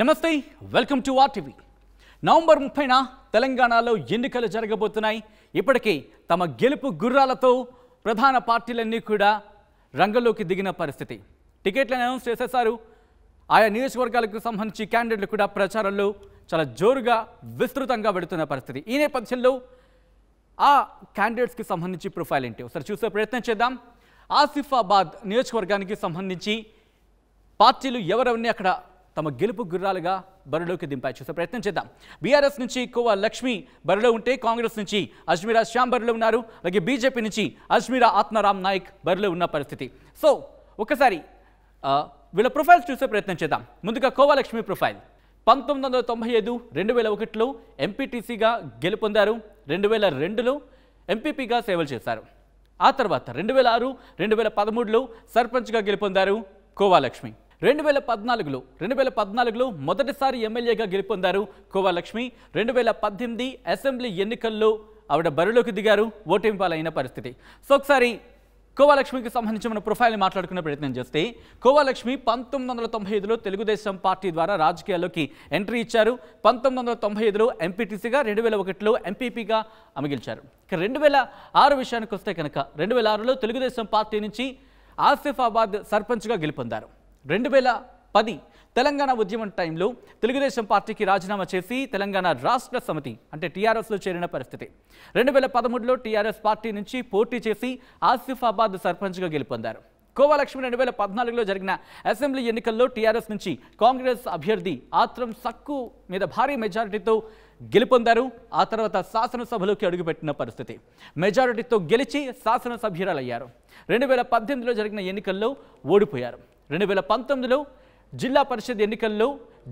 నమస్తే welcome to RTV November ముప్పైన తెలంగాణలో ఎన్నికలు జరగబోతున్నాయి ఇప్పటికే తమ గెలుపు గుర్రాలతో ప్రధాన పార్టీలన్నీ కూడా రంగంలోకి దిగిన పరిస్థితి టికెట్లను అనౌన్స్ చేసేసారు ఆయా నియోజకవర్గాలకు సంబంధించి క్యాండిడేట్లు కూడా ప్రచారంలో చాలా జోరుగా విస్తృతంగా పెడుతున్న పరిస్థితి ఈ నేపథ్యంలో ఆ క్యాండిడేట్స్కి సంబంధించి ప్రొఫైల్ ఏంటి ఒకసారి చూసే ప్రయత్నం చేద్దాం ఆసిఫాబాద్ నియోజకవర్గానికి సంబంధించి పార్టీలు ఎవరెవరిని అక్కడ తమ గెలుపు గుర్రాలుగా బరిలోకి దింపాయి చూసే ప్రయత్నం చేద్దాం బీఆర్ఎస్ నుంచి కోవా లక్ష్మి బరిలో ఉంటే కాంగ్రెస్ నుంచి అజ్మీరా శ్యామ్ బరిలో ఉన్నారు అలాగే బీజేపీ నుంచి అజ్మీరా ఆత్మారాం నాయక్ బరిలో ఉన్న పరిస్థితి సో ఒకసారి వీళ్ళ ప్రొఫైల్స్ చూసే ప్రయత్నం చేద్దాం ముందుగా కోవాలక్ష్మి ప్రొఫైల్ పంతొమ్మిది వందల తొంభై ఐదు రెండు వేల ఒకటిలో ఎంపీటీసీగా గెలుపొందారు రెండు వేల రెండులో ఎంపీపీగా సేవలు చేశారు ఆ తర్వాత రెండు వేల ఆరు రెండు వేల పదమూడులో సర్పంచ్గా గెలుపొందారు కోవాలక్ష్మి రెండు వేల పద్నాలుగులో రెండు వేల పద్నాలుగులో మొదటిసారి ఎమ్మెల్యేగా గెలుపొందారు కోవాలక్ష్మి రెండు వేల పద్దెనిమిది అసెంబ్లీ ఎన్నికల్లో ఆవిడ బరిలోకి దిగారు ఓటింపాలైన పాలైన పరిస్థితి సో ఒకసారి కోవాలక్ష్మికి సంబంధించి మన ప్రొఫైల్ని మాట్లాడుకునే ప్రయత్నం చేస్తే కోవాలక్ష్మి పంతొమ్మిది వందల తొంభై ఐదులో తెలుగుదేశం పార్టీ ద్వారా రాజకీయాల్లోకి ఎంట్రీ ఇచ్చారు పంతొమ్మిది వందల తొంభై ఐదులో ఎంపీటీసీగా రెండు వేల ఒకటిలో ఎంపీపీగా ఆమె ఇక రెండు వేల ఆరు విషయానికి వస్తే కనుక రెండు వేల ఆరులో తెలుగుదేశం పార్టీ నుంచి ఆసిఫాబాద్ సర్పంచ్గా గెలుపొందారు రెండు వేల పది తెలంగాణ ఉద్యమం టైంలో తెలుగుదేశం పార్టీకి రాజీనామా చేసి తెలంగాణ రాష్ట్ర సమితి అంటే టీఆర్ఎస్లో చేరిన పరిస్థితి రెండు వేల పదమూడులో టీఆర్ఎస్ పార్టీ నుంచి పోటీ చేసి ఆసిఫాబాద్ సర్పంచ్గా గెలుపొందారు కోవాలక్ష్మి రెండు వేల పద్నాలుగులో జరిగిన అసెంబ్లీ ఎన్నికల్లో టీఆర్ఎస్ నుంచి కాంగ్రెస్ అభ్యర్థి ఆత్రం సక్కు మీద భారీ మెజారిటీతో గెలుపొందారు ఆ తర్వాత శాసనసభలోకి అడుగుపెట్టిన పరిస్థితి మెజారిటీతో గెలిచి శాసనసభ్యురాలయ్యారు రెండు వేల పద్దెనిమిదిలో జరిగిన ఎన్నికల్లో ఓడిపోయారు రెండు వేల పంతొమ్మిదిలో జిల్లా పరిషత్ ఎన్నికల్లో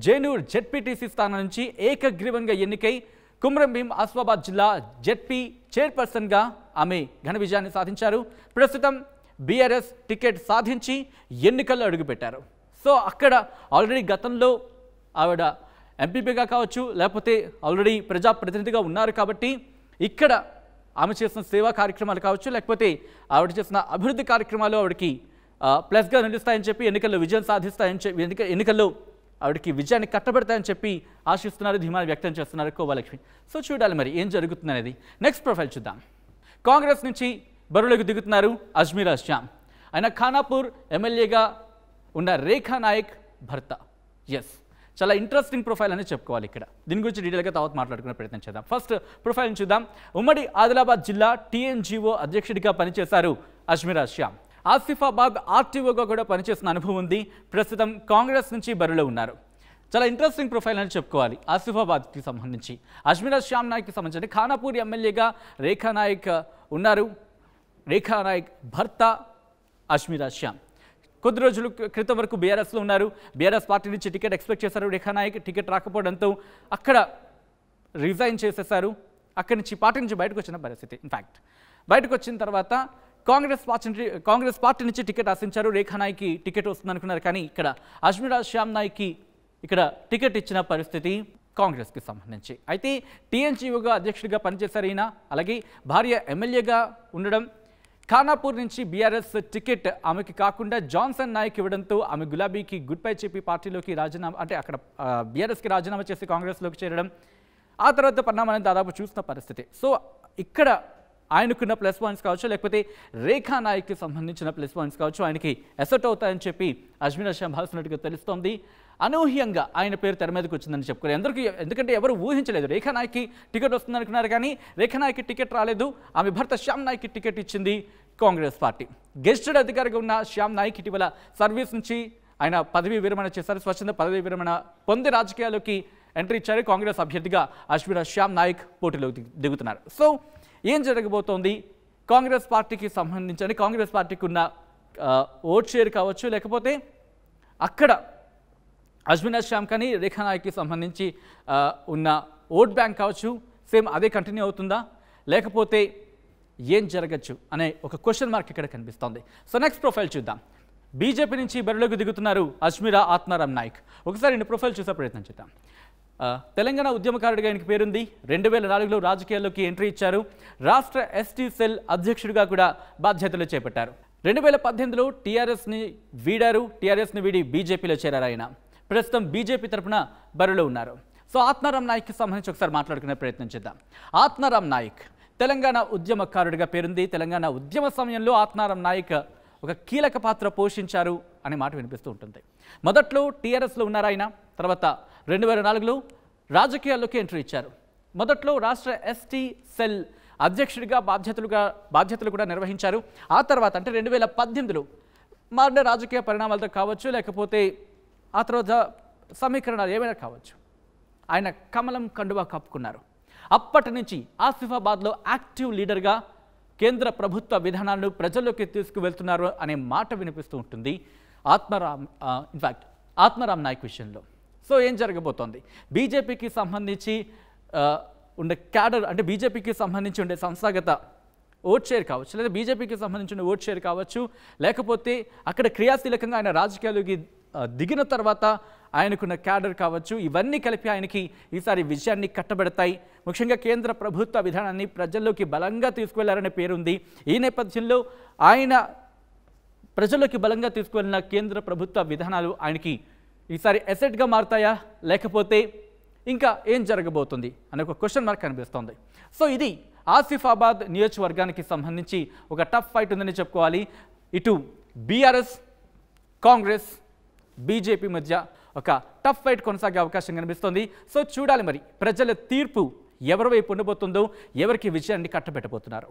జేనూర్ జెడ్పీటీసీ స్థానం నుంచి ఏకగ్రీవంగా ఎన్నికై కుమ్రంభీం ఆస్వాబాద్ జిల్లా జెడ్పీ చైర్పర్సన్గా ఆమె ఘన విజయాన్ని సాధించారు ప్రస్తుతం బీఆర్ఎస్ టికెట్ సాధించి ఎన్నికల్లో అడుగుపెట్టారు సో అక్కడ ఆల్రెడీ గతంలో ఆవిడ ఎంపీపీగా కావచ్చు లేకపోతే ఆల్రెడీ ప్రజాప్రతినిధిగా ఉన్నారు కాబట్టి ఇక్కడ ఆమె చేసిన సేవా కార్యక్రమాలు కావచ్చు లేకపోతే ఆవిడ చేసిన అభివృద్ధి కార్యక్రమాలు ఆవిడకి ప్లస్గా నిలుస్తాయని చెప్పి ఎన్నికల్లో విజయం సాధిస్తాయని చెప్పి ఎన్నిక ఎన్నికల్లో ఆవిడకి విజయాన్ని కట్టబెడతాయని చెప్పి ఆశిస్తున్నారు ధీమాలు వ్యక్తం చేస్తున్నారు కోవాలక్ష్మి సో చూడాలి మరి ఏం జరుగుతుంది అనేది నెక్స్ట్ ప్రొఫైల్ చూద్దాం కాంగ్రెస్ నుంచి బరువులకు దిగుతున్నారు అజ్మీర్ అజ్జామ్ ఆయన ఖానాపూర్ ఎమ్మెల్యేగా ఉన్న రేఖా నాయక్ భర్త ఎస్ చాలా ఇంట్రెస్టింగ్ ప్రొఫైల్ అనేది చెప్పుకోవాలి ఇక్కడ దీని గురించి డీటెయిల్గా తర్వాత మాట్లాడుకునే ప్రయత్నం చేద్దాం ఫస్ట్ ప్రొఫైల్ని చూద్దాం ఉమ్మడి ఆదిలాబాద్ జిల్లా టీఎన్జిఓ అధ్యక్షుడిగా పనిచేశారు అజ్మీర్ శ్యామ్ ఆసిఫాబాద్ ఆర్టీఓగా కూడా పనిచేసిన అనుభవం ఉంది ప్రస్తుతం కాంగ్రెస్ నుంచి బరిలో ఉన్నారు చాలా ఇంట్రెస్టింగ్ ప్రొఫైల్ అని చెప్పుకోవాలి ఆసిఫాబాద్కి సంబంధించి అజ్మీరా శ్యామ్ నాయక్కి సంబంధించి ఖానాపూర్ ఎమ్మెల్యేగా రేఖా నాయక్ ఉన్నారు రేఖా నాయక్ భర్త అజ్మీరా శ్యామ్ కొద్ది రోజుల క్రితం వరకు బీఆర్ఎస్లో ఉన్నారు బీఆర్ఎస్ పార్టీ నుంచి టికెట్ ఎక్స్పెక్ట్ చేశారు రేఖా నాయక్ టికెట్ రాకపోవడంతో అక్కడ రిజైన్ చేసేసారు అక్కడి నుంచి పార్టీ నుంచి బయటకు వచ్చిన పరిస్థితి ఇన్ఫ్యాక్ట్ బయటకు వచ్చిన తర్వాత కాంగ్రెస్ పార్టీ కాంగ్రెస్ పార్టీ నుంచి టికెట్ ఆశించారు రేఖానాయికి టికెట్ వస్తుందనుకున్నారు కానీ ఇక్కడ అజ్మీరా శ్యామ్ నాయ్కి ఇక్కడ టికెట్ ఇచ్చిన పరిస్థితి కాంగ్రెస్కి సంబంధించి అయితే టీఎన్జీఓగా అధ్యక్షుడిగా పనిచేశారు ఈయన అలాగే భార్య ఎమ్మెల్యేగా ఉండడం ఖానాపూర్ నుంచి బీఆర్ఎస్ టికెట్ ఆమెకి కాకుండా జాన్సన్ నాయక్ ఇవ్వడంతో ఆమె గులాబీకి గుడ్ బై చెప్పి పార్టీలోకి రాజీనామా అంటే అక్కడ బీఆర్ఎస్కి రాజీనామా చేసి కాంగ్రెస్లోకి చేరడం ఆ తర్వాత పరిణామాన్ని దాదాపు చూసిన పరిస్థితి సో ఇక్కడ ఆయనకున్న ప్లస్ పాయింట్స్ కావచ్చు లేకపోతే రేఖా నాయక్కి సంబంధించిన ప్లస్ పాయింట్స్ కావచ్చు ఆయనకి ఎసెట్ అవుతాయని చెప్పి అజ్మీర్ షా భావిస్తున్నట్టుగా తెలుస్తోంది అనూహ్యంగా ఆయన పేరు తెర మీదకి వచ్చిందని చెప్పుకోరు అందరికీ ఎందుకంటే ఎవరు ఊహించలేదు రేఖా నాయక్కి టికెట్ వస్తుంది అనుకున్నారు కానీ రేఖా నాయక్కి టికెట్ రాలేదు ఆమె భర్త శ్యామ్ నాయక్కి టికెట్ ఇచ్చింది కాంగ్రెస్ పార్టీ గెస్టెడ్ అధికారిగా ఉన్న శ్యామ్ నాయక్ ఇటీవల సర్వీస్ నుంచి ఆయన పదవీ విరమణ చేశారు స్వచ్ఛంద పదవీ విరమణ పొంది రాజకీయాల్లోకి ఎంట్రీ ఇచ్చారు కాంగ్రెస్ అభ్యర్థిగా అశ్విన శ్యామ్ నాయక్ పోటీలోకి దిగుతున్నారు సో ఏం జరగబోతోంది కాంగ్రెస్ పార్టీకి సంబంధించని కాంగ్రెస్ పార్టీకి ఉన్న ఓట్ షేర్ కావచ్చు లేకపోతే అక్కడ అజ్మినా శ్యామ్ కానీ రేఖానాయక్కి సంబంధించి ఉన్న ఓట్ బ్యాంక్ కావచ్చు సేమ్ అదే కంటిన్యూ అవుతుందా లేకపోతే ఏం జరగచ్చు అనే ఒక క్వశ్చన్ మార్క్ ఇక్కడ కనిపిస్తోంది సో నెక్స్ట్ ప్రొఫైల్ చూద్దాం బీజేపీ నుంచి బరిలోకి దిగుతున్నారు అజ్మీరా ఆత్మారాం నాయక్ ఒకసారి రెండు ప్రొఫైల్ చూసే ప్రయత్నం చేద్దాం తెలంగాణ ఉద్యమకారుడిగా ఆయనకి పేరుంది రెండు వేల నాలుగులో రాజకీయాల్లోకి ఎంట్రీ ఇచ్చారు రాష్ట్ర ఎస్టీ సెల్ అధ్యక్షుడిగా కూడా బాధ్యతలు చేపట్టారు రెండు వేల పద్దెనిమిదిలో టీఆర్ఎస్ని వీడారు టీఆర్ఎస్ని వీడి బీజేపీలో చేరారు ఆయన ప్రస్తుతం బీజేపీ తరఫున బరిలో ఉన్నారు సో ఆత్మారాం నాయక్కి సంబంధించి ఒకసారి మాట్లాడుకునే ప్రయత్నం చేద్దాం ఆత్మారాం నాయక్ తెలంగాణ ఉద్యమకారుడిగా పేరుంది తెలంగాణ ఉద్యమ సమయంలో ఆత్మారాం నాయక్ ఒక కీలక పాత్ర పోషించారు అనే మాట వినిపిస్తూ ఉంటుంది మొదట్లో టీఆర్ఎస్లో ఉన్నారాయన తర్వాత రెండు వేల నాలుగులో రాజకీయాల్లోకి ఎంట్రీ ఇచ్చారు మొదట్లో రాష్ట్ర ఎస్టీ సెల్ అధ్యక్షుడిగా బాధ్యతలుగా బాధ్యతలు కూడా నిర్వహించారు ఆ తర్వాత అంటే రెండు వేల పద్దెనిమిదిలో మారిన రాజకీయ పరిణామాలతో కావచ్చు లేకపోతే ఆ తర్వాత సమీకరణాలు ఏమైనా కావచ్చు ఆయన కమలం కండువా కప్పుకున్నారు అప్పటి నుంచి ఆసిఫాబాద్లో యాక్టివ్ లీడర్గా కేంద్ర ప్రభుత్వ విధానాలను ప్రజల్లోకి తీసుకువెళ్తున్నారు అనే మాట వినిపిస్తూ ఉంటుంది ఆత్మరామ్ ఇన్ఫ్యాక్ట్ ఆత్మరామ్ నాయక్ విషయంలో సో ఏం జరగబోతోంది బీజేపీకి సంబంధించి ఉండే క్యాడర్ అంటే బీజేపీకి సంబంధించి ఉండే సంస్థాగత ఓట్ షేర్ కావచ్చు లేదా బీజేపీకి సంబంధించిన ఓట్ షేర్ కావచ్చు లేకపోతే అక్కడ క్రియాశీలకంగా ఆయన రాజకీయాలకి దిగిన తర్వాత ఆయనకున్న క్యాడర్ కావచ్చు ఇవన్నీ కలిపి ఆయనకి ఈసారి విజయాన్ని కట్టబెడతాయి ముఖ్యంగా కేంద్ర ప్రభుత్వ విధానాన్ని ప్రజల్లోకి బలంగా తీసుకువెళ్లారనే పేరుంది ఈ నేపథ్యంలో ఆయన ప్రజల్లోకి బలంగా తీసుకువెళ్ళిన కేంద్ర ప్రభుత్వ విధానాలు ఆయనకి ఈసారి ఎసెట్గా మారుతాయా లేకపోతే ఇంకా ఏం జరగబోతుంది అనే ఒక క్వశ్చన్ మార్క్ కనిపిస్తోంది సో ఇది ఆసిఫాబాద్ నియోజకవర్గానికి సంబంధించి ఒక టఫ్ ఫైట్ ఉందని చెప్పుకోవాలి ఇటు బీఆర్ఎస్ కాంగ్రెస్ బీజేపీ మధ్య ఒక టఫ్ ఫైట్ కొనసాగే అవకాశం కనిపిస్తోంది సో చూడాలి మరి ప్రజల తీర్పు ఎవరి వైపు ఉండబోతుందో ఎవరికి విజయాన్ని కట్టబెట్టబోతున్నారు